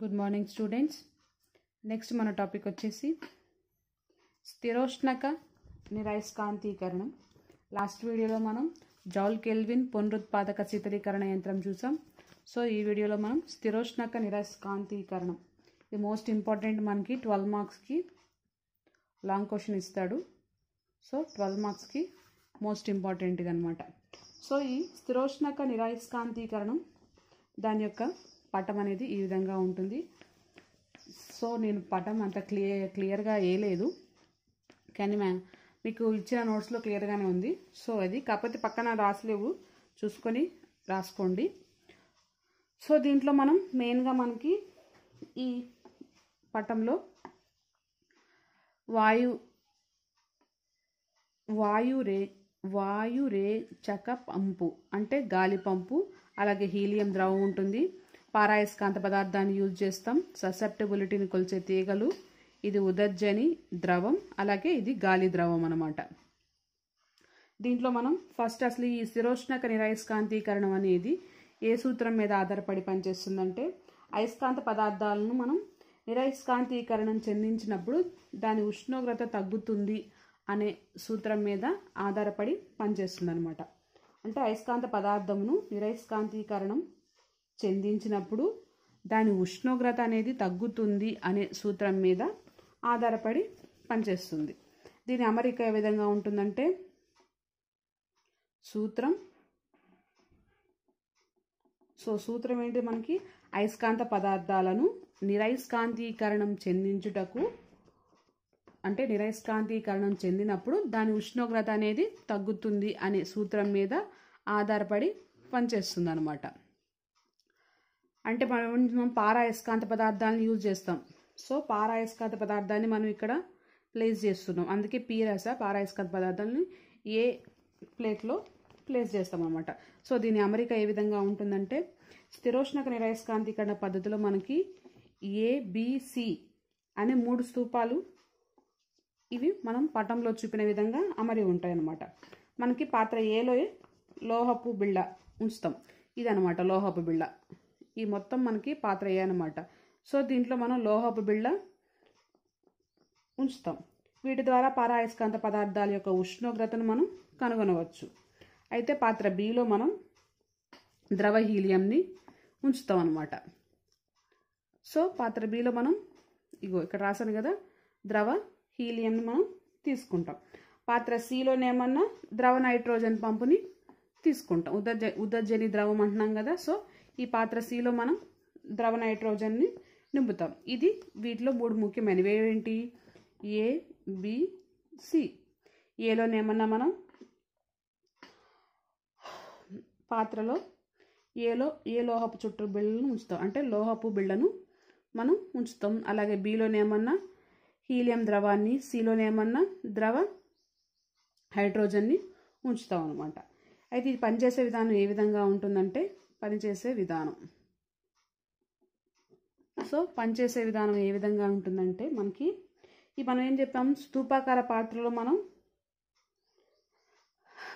good morning students next మన topic వచ్చేసి స్థిరోష్ణక నిరయస్కాంతీకరణం లాస్ట్ వీడియోలో మనం జౌల్ కెల్విన్ పునరుత్పాదక శీతలీకరణ యంత్రం చూసాం సో ఈ వీడియోలో మనం స్థిరోష్ణక నిరస్కాంతీకరణం ఇది మోస్ట్ ఇంపార్టెంట్ మనకి ట్వెల్వ్ మార్క్స్కి లాంగ్ క్వశ్చన్ ఇస్తాడు సో ట్వెల్వ్ మార్క్స్కి మోస్ట్ ఇంపార్టెంట్ అనమాట సో ఈ స్థిరోష్ణక నిరాయస్కాంతీకరణం దాని యొక్క పటం అనేది ఈ విధంగా ఉంటుంది సో నేను పటం అంత క్లియర్ క్లియర్గా వేయలేదు కానీ మ్యామ్ మీకు ఇచ్చిన నోట్స్లో క్లియర్గానే ఉంది సో అది కాకపోతే పక్కన రాసలేవు చూసుకొని రాసుకోండి సో దీంట్లో మనం మెయిన్గా మనకి ఈ పటంలో వాయు వాయు వాయు రే చక పంపు అంటే గాలి పంపు అలాగే హీలియం ద్రవం ఉంటుంది పారాయస్కాంత పదార్థాన్ని యూజ్ చేస్తాం ససెప్టబిలిటీని కొలిచే తీగలు ఇది ఉదర్జని ద్రవం అలాగే ఇది గాలి ద్రవం అనమాట దీంట్లో మనం ఫస్ట్ అసలు ఈ శిరోష్ణక నిరయస్కాంతీకరణం అనేది ఏ సూత్రం మీద ఆధారపడి పనిచేస్తుందంటే అయస్కాంత పదార్థాలను మనం నిరయస్కాంతీకరణం చెందించినప్పుడు దాని ఉష్ణోగ్రత తగ్గుతుంది అనే సూత్రం మీద ఆధారపడి అనమాట అంటే అయస్కాంత పదార్థమును నిరయస్కాంతీకరణం చెందించినప్పుడు దాని ఉష్ణోగ్రత అనేది తగ్గుతుంది అనే సూత్రం మీద ఆధారపడి పనిచేస్తుంది దీని అమరిక ఏ విధంగా ఉంటుందంటే సూత్రం సో సూత్రం ఏంటి మనకి అయస్కాంత పదార్థాలను నిరయస్కాంతీకరణం చెందించుటకు అంటే నిరయస్కాంతీకరణం చెందినప్పుడు దాని ఉష్ణోగ్రత అనేది తగ్గుతుంది అనే సూత్రం మీద ఆధారపడి పనిచేస్తుంది అనమాట అంటే మనం పారాయస్కాంత పదార్థాలను యూజ్ చేస్తాం సో పారాయస్కాంత పదార్థాన్ని మనం ఇక్కడ ప్లేస్ చేస్తున్నాం అందుకే పీ పారాయస్కాంత పదార్థాలను ఏ ప్లేట్లో ప్లేస్ చేస్తాం అనమాట సో దీని అమెరికా ఏ విధంగా ఉంటుందంటే స్థిరోష్ణక నిరాయస్కాంతీకరణ పద్ధతిలో మనకి ఏబిసి అనే మూడు స్థూపాలు ఇవి మనం పటంలో చూపిన విధంగా అమరి ఉంటాయన్నమాట మనకి పాత్ర ఏలో లోహపు బిళ్ళ ఉంచుతాం ఇదనమాట లోహపు బిళ్ళ ఈ మొత్తం మనకి పాత్ర అయ్యాయన్నమాట సో దీంట్లో మనం లోహపు బిళ్ళ ఉంచుతాం వీటి ద్వారా పారాయస్కాంత పదార్థాల యొక్క ఉష్ణోగ్రతను మనం కనుగొనవచ్చు అయితే పాత్ర బిలో మనం ద్రవ హీలియంని ఉంచుతాం అనమాట సో పాత్ర బిలో మనం ఇగో ఇక్కడ రాశాను కదా ద్రవ హీలియంని మనం తీసుకుంటాం పాత్ర సిలోనేమన్నా ద్రవ నైట్రోజన్ పంపుని తీసుకుంటాం ఉదజ ఉదర్జని ద్రవం అంటున్నాం కదా సో ఈ పాత్ర సిలో మనం ద్రవ నైట్రోజన్ని నింపుతాం ఇది వీటిలో మూడు ముఖ్యమైనవి ఏంటి ఏ బిసి సి ఏలోనేమన్నా మనం పాత్రలో ఏలో ఏ లోహపు చుట్టూ బిళ్ళను ఉంచుతాం అంటే లోహపు బిళ్ళను మనం ఉంచుతాం అలాగే బిలోనేమన్నా హీలియం ద్రవాన్ని సిలోనేమన్నా ద్రవ హైడ్రోజన్ని ఉంచుతాం అనమాట అయితే ఇది పనిచేసే విధానం ఏ విధంగా ఉంటుందంటే పనిచేసే విధానం సో పనిచేసే విధానం ఏ విధంగా ఉంటుందంటే మనకి ఈ మనం ఏం చెప్పాం స్థూపాకార పాత్రలో మనం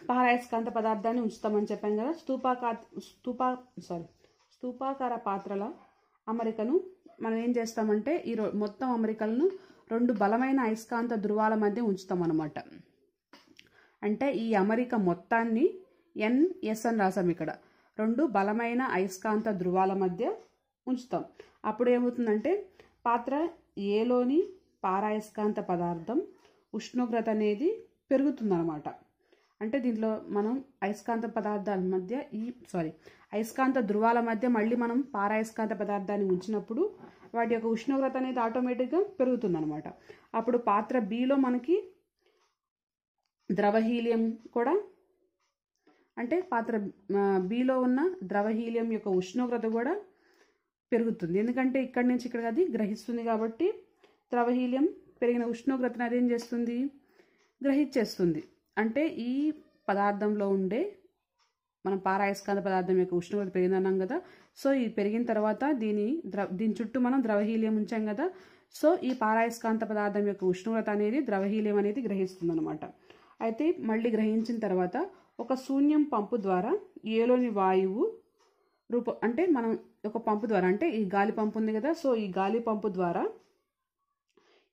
పారాయస్కాంత పదార్థాన్ని ఉంచుతామని చెప్పాం కదా స్థూపాకార స్థూపా సారీ స్థూపాకార పాత్రల అమరికను మనం ఏం చేస్తామంటే ఈ మొత్తం అమరికలను రెండు బలమైన అయస్కాంత ధృవాల మధ్య ఉంచుతాం అనమాట అంటే ఈ అమరిక మొత్తాన్ని ఎన్ఎస్ అని రాసాం ఇక్కడ రెండు బలమైన అయస్కాంత ధృవాల మధ్య ఉంచుతాం అప్పుడు ఏమవుతుందంటే పాత్ర ఏలోని పారాయస్కాంత పదార్థం ఉష్ణోగ్రత అనేది పెరుగుతుందన్నమాట అంటే దీంట్లో మనం అయస్కాంత పదార్థాల మధ్య ఈ సారీ అయస్కాంత ధృవాల మధ్య మళ్ళీ మనం పారాయస్కాంత పదార్థాన్ని ఉంచినప్పుడు వాటి యొక్క ఉష్ణోగ్రత అనేది ఆటోమేటిక్గా పెరుగుతుందన్నమాట అప్పుడు పాత్ర బిలో మనకి ద్రవహీలియం కూడా అంటే పాత్ర బిలో ఉన్న ద్రవ హీలియం యొక్క ఉష్ణోగ్రత కూడా పెరుగుతుంది ఎందుకంటే ఇక్కడి నుంచి ఇక్కడ అది గ్రహిస్తుంది కాబట్టి ద్రవ హీలియం పెరిగిన ఉష్ణోగ్రతను అదేం చేస్తుంది గ్రహించేస్తుంది అంటే ఈ పదార్థంలో ఉండే మనం పారాయస్కాంత పదార్థం యొక్క ఉష్ణోగ్రత అన్నాం కదా సో ఇది పెరిగిన తర్వాత దీని ద్ర దీని చుట్టూ మనం ద్రవహీలియం ఉంచాం కదా సో ఈ పారాయస్కాంత పదార్థం యొక్క ఉష్ణోగ్రత అనేది ద్రవహీలియం అనేది గ్రహిస్తుంది అనమాట అయితే మళ్ళీ గ్రహించిన తర్వాత ఒక శూన్యం పంపు ద్వారా ఏలోని వాయువు రూప అంటే మనం ఒక పంపు ద్వారా అంటే ఈ గాలి పంపు ఉంది కదా సో ఈ గాలి పంపు ద్వారా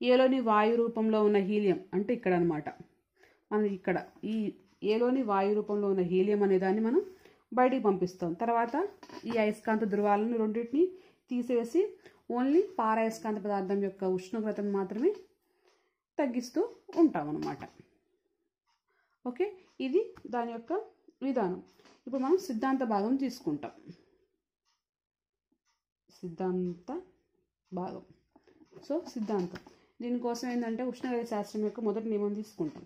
ఏలోని వాయు రూపంలో ఉన్న హీలియం అంటే ఇక్కడ అనమాట మనం ఇక్కడ ఈ ఏలోని వాయు రూపంలో ఉన్న హీలియం అనే దాన్ని మనం బయటికి పంపిస్తాం తర్వాత ఈ అయస్కాంత ధృవాలను రెండింటిని తీసివేసి ఓన్లీ పారాయస్కాంత పదార్థం యొక్క ఉష్ణోగ్రతను మాత్రమే తగ్గిస్తూ ఉంటాం అన్నమాట ఓకే ఇది దాని యొక్క విధానం ఇప్పుడు మనం సిద్ధాంత భాగం తీసుకుంటాం సిద్ధాంత భాగం సో సిద్ధాంతం దీనికోసం ఏంటంటే ఉష్ణగతి శాస్త్రం యొక్క మొదటి నియమం తీసుకుంటాం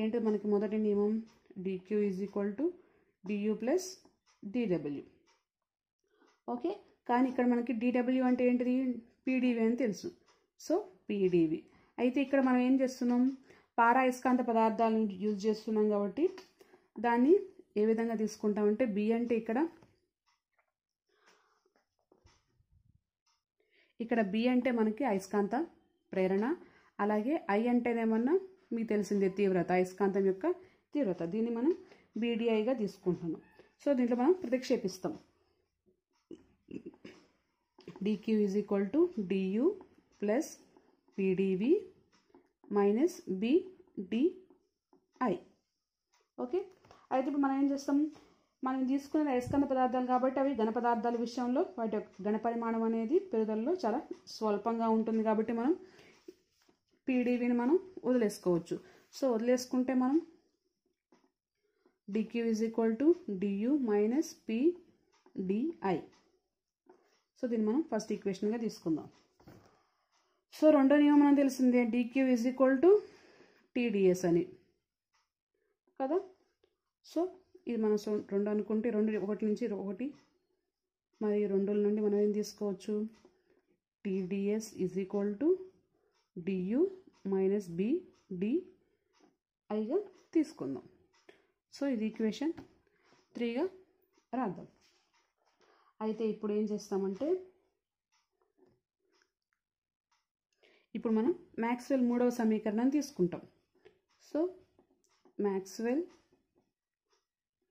ఏంటి మనకి మొదటి నియమం DQ is equal to DU plus DW okay కానీ ఇక్కడ మనకి డిడబ్ల్యూ అంటే ఏంటిది పీడీవీ అని తెలుసు సో పీడీవీ అయితే ఇక్కడ మనం ఏం చేస్తున్నాం పారా ఇస్కాంత పదార్థాలను యూజ్ చేస్తున్నాం కాబట్టి దాన్ని ఏ విధంగా తీసుకుంటామంటే బి అంటే ఇక్కడ ఇక్కడ బి అంటే మనకి అయస్కాంత ప్రేరణ అలాగే ఐ అంటేనేమన్నా మీకు తెలిసిందే తీవ్రత అయస్కాంతం యొక్క తీవ్రత దీన్ని మనం బీడీఐగా తీసుకుంటున్నాం సో దీంట్లో మనం ప్రతిక్షేపిస్తాం DQ is equal to DU plus PDV minus BDI okay అయితే ఇప్పుడు మనం ఏం చేస్తాం మనం తీసుకున్న అయస్కంద పదార్థాలు కాబట్టి అవి ఘన పదార్థాల విషయంలో వాటి యొక్క ఘనపరిమాణం అనేది పెరుగుదలలో చాలా స్వల్పంగా ఉంటుంది కాబట్టి మనం పీడీవీని మనం వదిలేసుకోవచ్చు సో వదిలేసుకుంటే మనం DQ is equal to DU minus PDI so దీన్ని మనం ఫస్ట్ ఈక్వేషన్గా తీసుకుందాం సో రెండో మనం తెలిసిందే DQ is equal to TDS అని కదా సో ఇది మనం రెండు అనుకుంటే రెండు ఒకటి నుంచి ఒకటి మరి రెండుల నుండి మనం ఏం తీసుకోవచ్చు TDS is equal to DU minus BD ఐగా తీసుకుందాం సో ఇది ఈక్వేషన్ త్రీగా రాద్దాం అయితే ఇప్పుడు ఏం చేస్తామంటే ఇప్పుడు మనం మ్యాక్స్వెల్ మూడవ సమీకరణాన్ని తీసుకుంటాం so Maxwell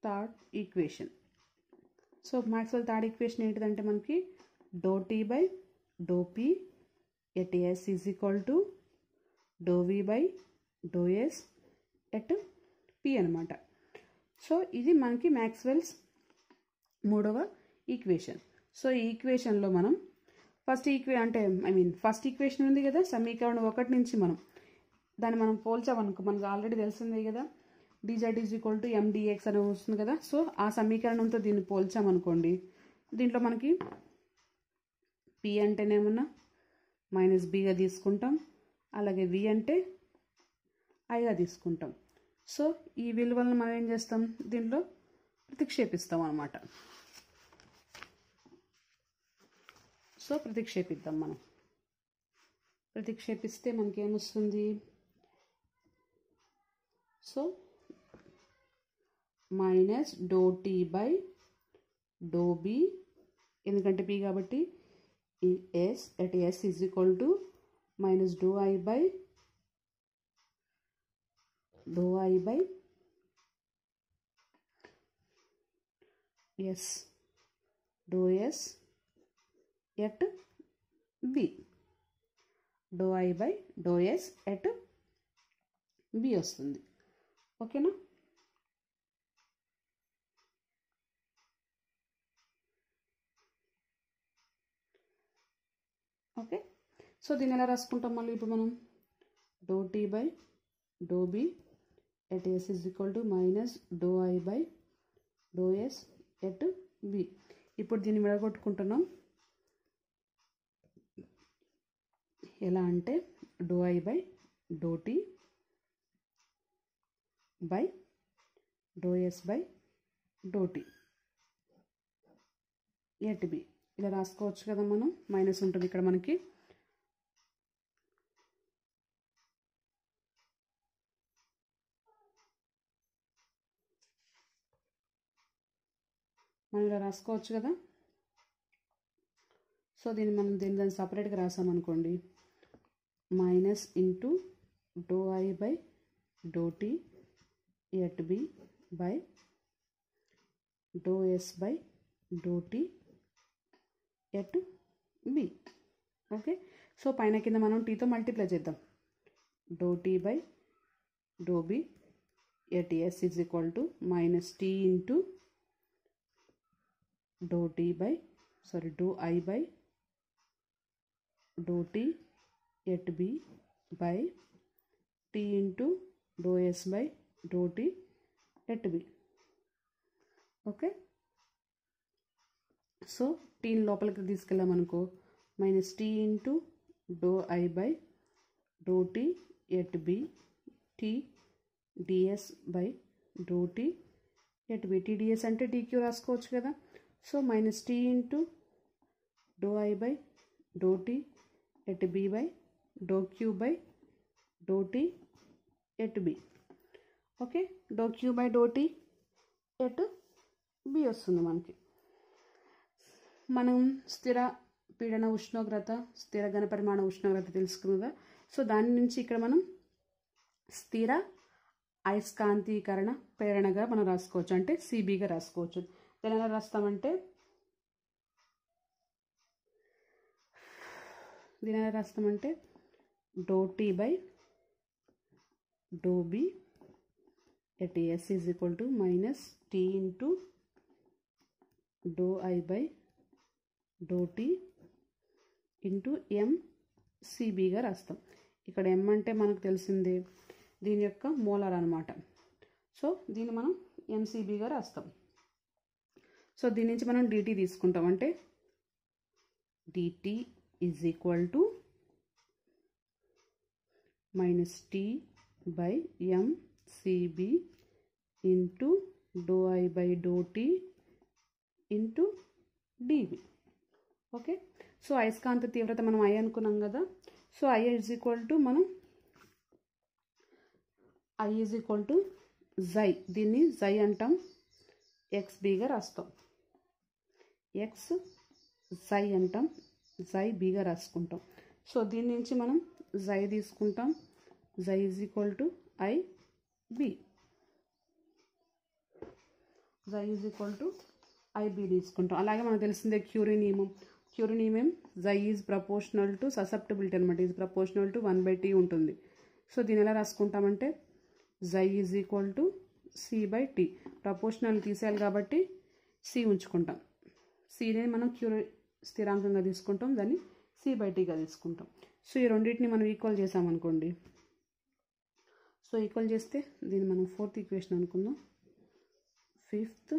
third equation so Maxwell third equation ఏంటిదంటే మనకి do T by do P P at S is equal to do V by do S at P అనమాట సో ఇది మనకి మ్యాక్స్వెల్స్ మూడవ ఈక్వేషన్ సో ఈ ఈక్వేషన్లో మనం ఫస్ట్ ఈక్వే అంటే ఐ మీన్ ఫస్ట్ ఈక్వేషన్ ఉంది కదా సమీకరణం ఒకటి నుంచి మనం దాన్ని మనం పోల్చామనుకో మనకు ఆల్రెడీ తెలిసిందే కదా DZ is equal to MDX అని వస్తుంది కదా సో ఆ సమీకరణంతో దీన్ని పోల్చామనుకోండి దీంట్లో మనకి పి అంటేనేమన్నా మైనస్ బిగా తీసుకుంటాం అలాగే వి అంటే ఐగా తీసుకుంటాం సో ఈ విలువలను మనం ఏం చేస్తాం దీంట్లో ప్రతిక్షేపిస్తాం అనమాట సో ప్రతిక్షేపిద్దాం మనం ప్రతిక్షేపిస్తే మనకేమొస్తుంది so minus do T by do ఎందుకంటే పి కాబట్టి ఈ S at S is equal to minus do I by do I by S do S at B do I by do S at B వస్తుంది ఓకేనా okay so దీన్ని ఎలా రాసుకుంటాం మళ్ళీ ఇప్పుడు మనం డో టీ బై డో B at S is equal to minus do I by do S at B ఇప్పుడు దీన్ని విడగొట్టుకుంటున్నాం ఎలా అంటే డో ఐ బై డో టీ బై డోఎస్ బై డోటీ టీ ఎట్ బి ఇలా రాసుకోవచ్చు కదా మనం మైనస్ ఉంటుంది ఇక్కడ మనకి మనం ఇలా రాసుకోవచ్చు కదా సో దీన్ని మనం దీని దాన్ని సపరేట్గా రాసామనుకోండి మైనస్ ఇంటూ డో ఐ బై డో T at B by do S by డో T at B okay so పైన కింద మనం టీతో మల్టిప్లై చేద్దాం డో టీ బై డో B at S is equal to minus T into డో టీ బై సారీ డో ఐ బై డో T at B by T into डो एस बै डोटी T at B okay so T लाको minus T into डो E by डो T at B T DS by डो at B TDS अंत D Q रास्को कदा सो मैनस टी इंटू डो ई बै डो एट बी बै డో క్యూ బై డోటీ ఎట్ బి ఓకే డో క్యూ బై డోటీ ఎట్ బి వస్తుంది మనకి మనం స్థిర పీడన ఉష్ణోగ్రత స్థిర ఘనపరిమాణ ఉష్ణోగ్రత తెలుసుకున్నదా సో దాని నుంచి ఇక్కడ మనం స్థిర అయస్కాంతీకరణ ప్రేరణగా మనం రాసుకోవచ్చు అంటే సిబిగా రాసుకోవచ్చు దాని ఎలా రాస్తామంటే దీని ఎలా రాస్తామంటే డోటీ బై డోబీ B at S is equal to minus T into డో ఐ బై డోటీ ఇంటూ ఎం సిబిగా రాస్తాం ఇక్కడ ఎం అంటే మనకు తెలిసిందే దీని యొక్క మోలార్ అనమాట సో దీన్ని మనం ఎంసీబీగా రాస్తాం సో దీని నుంచి మనం డిటీ తీసుకుంటాం అంటే DT is equal to minus T by MCB into డో ఐ బై డో T into DV okay so అయస్కాంత తీవ్రత మనం ఐ అనుకున్నాం కదా so I is equal to మనం ఐ ఈజ్ ఈక్వల్ టు జై దీన్ని జై అంటాం ఎక్స్ బీగా రాస్తాం ఎక్స్ జై అంటాం జై బీగా రాసుకుంటాం సో దీని నుంచి మనం జై తీసుకుంటాం జై is equal to I B జై ఈజ్ ఈక్వల్ టు ఐబి తీసుకుంటాం అలాగే మనకు తెలిసిందే క్యూరీ నియమం నియమం జై ఈజ్ ప్రపోర్షనల్ టు ససెప్టబిలిటీ అనమాట is proportional to one by T ఉంటుంది సో దీని ఎలా రాసుకుంటామంటే జై is equal to C by T proportional తీసేయాలి కాబట్టి సి ఉంచుకుంటాం అనేది మనం క్యూరీ స్థిరాంకంగా తీసుకుంటాం దాన్ని సి బై టీగా తీసుకుంటాం సో ఈ రెండింటిని మనం ఈక్వల్ చేసామనుకోండి సో ఈక్వల్ చేస్తే దీన్ని మనం ఫోర్త్ ఈక్వేషన్ అనుకుందాం fifth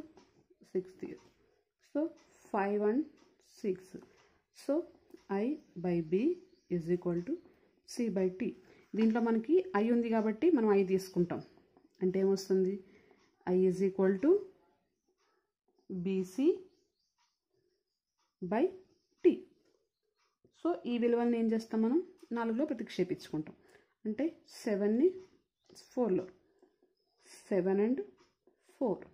sixth so five and six so I by B is equal to C by T దీంట్లో మనకి ఐ ఉంది కాబట్టి మనం ఐ తీసుకుంటాం అంటే ఏమొస్తుంది I is equal to BC by T so ఈ విలువలను ఏం చేస్తాం మనం నాలుగులో ప్రతిక్షేపించుకుంటాం అంటే సెవెన్ని ఫోర్లో సెవెన్ అండ్ ఫోర్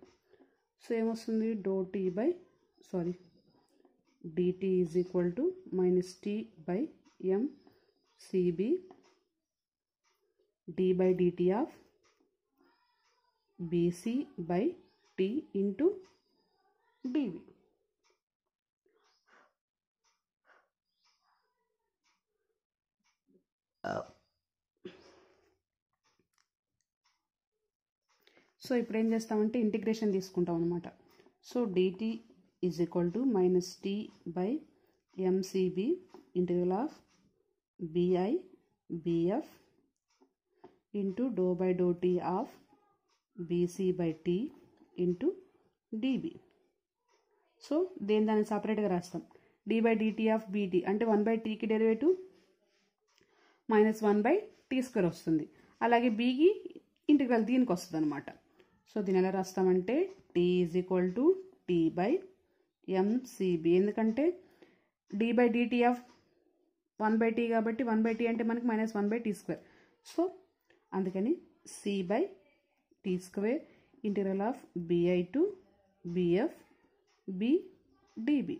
సో ఏమొస్తుంది డో T by sorry DT is equal to minus T by M CB D by DT of BC by T into DV so ఇప్పుడు ఏం చేస్తామంటే ఇంటిగ్రేషన్ తీసుకుంటాం అనమాట so DT is equal to minus T by MCB integral of BI BF into డో by డో T of BC by T into DB so దేని దాన్ని సపరేట్గా రాస్తాం D by DT of BT అంటే వన్ బై టీకి derivative minus one by T square వస్తుంది అలాగే బీకి ఇంటిగ్రల్ దీనికి వస్తుంది అనమాట సో దీని ఎలా రాస్తామంటే T is equal to T by MCB ఎందుకంటే D by DT of one by T కాబట్టి వన్ బై టీ అంటే మనకి minus one by T square so అందుకని C by T square integral of BI to BF B DB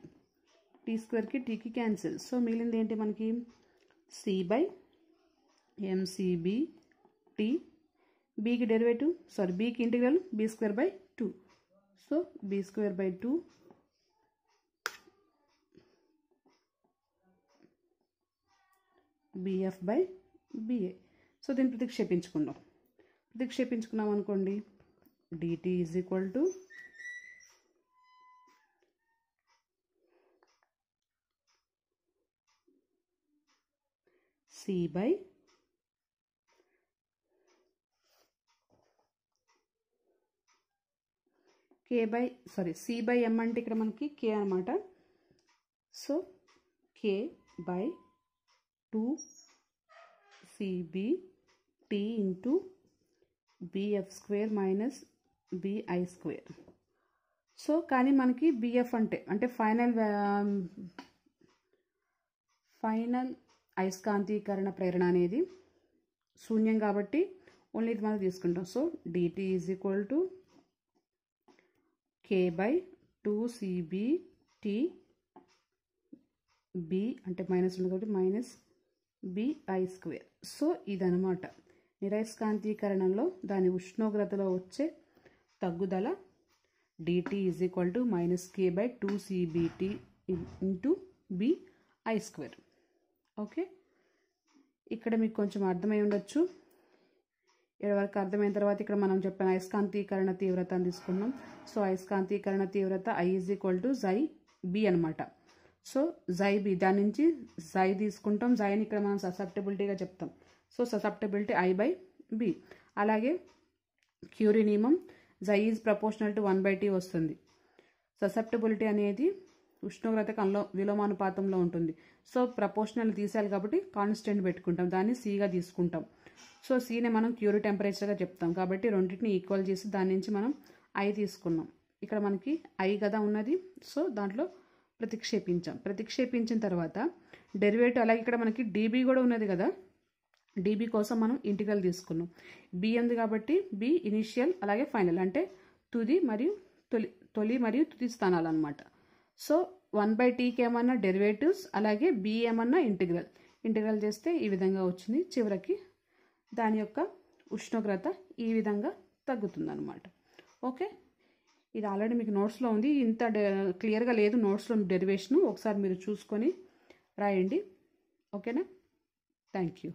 T స్క్వేర్కి టీకి cancel so మిగిలింది ఏంటి మనకి సి బై ఎంసీబీ టీ బీకి డెరివేటివ్ సారీ బీకి integral B square by two so B square by two BF by BA so దీన్ని ప్రతిక్షేపించుకుందాం ప్రతిక్షేపించుకున్నాం అనుకోండి DT is equal to C by K by sorry C by M అంటే ఇక్కడ మనకి K అనమాట so K by two CB T into BF square minus BI square so కానీ మనకి బిఎఫ్ అంటే అంటే ఫైనల్ ఫైనల్ um, అయస్కాంతీకరణ ప్రేరణ అనేది శూన్యం కాబట్టి ఓన్లీ ఇది మనం తీసుకుంటాం so DT is equal to K by two CB T B అంటే మైనస్ ఉంది కాబట్టి మైనస్ బిఐ స్క్వేర్ సో ఇదనమాట నిరయస్కాంతీకరణలో దాని ఉష్ణోగ్రతలో వచ్చే తగ్గుదల DT is equal to minus K by two CBT into BI square okay ఇక్కడ మీకు కొంచెం అర్థమై ఉండొచ్చు ఇక్కడ వరకు అర్థమైన తర్వాత ఇక్కడ మనం చెప్పిన అయస్కాంతీకరణ తీవ్రత అని తీసుకున్నాం సో అయస్కాంతీకరణ తీవ్రత ఐ ఈజ్ ఈక్వల్ టు జై బి అనమాట సో జై బి దాని నుంచి జై తీసుకుంటాం జైని ఇక్కడ మనం ససెప్టబిలిటీగా చెప్తాం so susceptibility I by B అలాగే క్యూరి నియమం జై is proportional to one by T వస్తుంది ససెప్టబిలిటీ అనేది ఉష్ణోగ్రతకు అనులో విలోమానుపాతంలో ఉంటుంది సో ప్రపోర్షనల్ తీసేయాలి కాబట్టి కాన్స్టెంట్ పెట్టుకుంటాం దాన్ని సిగా తీసుకుంటాం సో సీనే మనం క్యూర్ టెంపరేచర్గా చెప్తాం కాబట్టి రెండింటిని ఈక్వల్ చేసి దాని నుంచి మనం ఐ తీసుకున్నాం ఇక్కడ మనకి ఐ కదా ఉన్నది సో దాంట్లో ప్రతిక్షేపించాం ప్రతిక్షేపించిన తర్వాత డెరివేటివ్ అలాగే ఇక్కడ మనకి డీబీ కూడా ఉన్నది కదా డీబీ కోసం మనం ఇంటిగ్రల్ తీసుకున్నాం బి ఉంది కాబట్టి బి ఇనిషియల్ అలాగే ఫైనల్ అంటే తుది మరియు తొలి తొలి మరియు తుది స్థానాలు అనమాట సో వన్ బై టీకి ఏమన్నా డెరివేటివ్స్ అలాగే బి ఏమన్నా ఇంటిగ్రల్ ఇంటిగ్రల్ చేస్తే ఈ విధంగా వచ్చింది చివరికి దాని యొక్క ఉష్ణోగ్రత ఈ విధంగా తగ్గుతుందనమాట ఓకే ఇది ఆల్రెడీ మీకు నోట్స్లో ఉంది ఇంత క్లియర్గా లేదు నోట్స్లో డెరివేషను ఒకసారి మీరు చూసుకొని రాయండి ఓకేనా థ్యాంక్ యూ